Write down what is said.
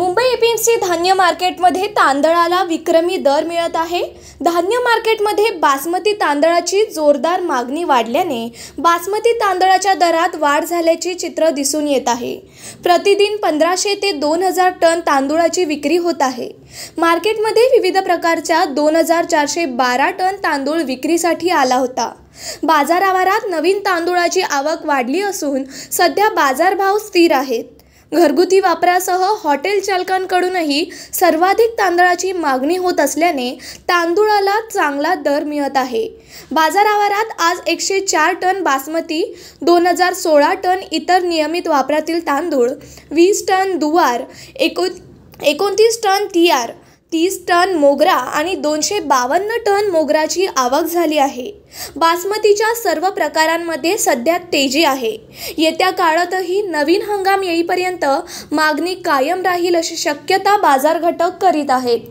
Mumbai APMC धान्य मार्केटमध्ये तांदळाला विक्रमी दर मिळत आहे धान्य मार्केटमध्ये बासमती तांदळाची जोरदार मागणी वाढल्याने बासमती तांदळाच्या दरात वाढ झाल्याची चित्र दिसून येत आहे प्रतिदिन पंधराशे ते दोन हजार टन तांदुळाची विक्री होत आहे मार्केटमध्ये विविध प्रकारच्या दोन हजार चारशे बारा टन तांदूळ विक्रीसाठी आला होता बाजारावारात नवीन तांदूळाची आवक वाढली असून सध्या बाजारभाव स्थिर आहेत घरगुती वापरासह हॉटेल चालकांकडूनही सर्वाधिक तांदळाची मागणी होत असल्याने तांदुळाला चांगला दर मिळत आहे बाजार आज एकशे चार टन बासमती दोन हजार सोळा टन इतर नियमित वापरातील तांदूळ वीस टन दुवार एको एकोणतीस टन तियार तीस टन मोगरा आणि दोनशे बावन्न टन मोगराची आवक झाली आहे बासमतीच्या सर्व प्रकारांमध्ये सध्या तेजी आहे येत्या काळातही नवीन हंगाम येईपर्यंत मागणी कायम राहील अशी शक्यता बाजार घटक करीत आहेत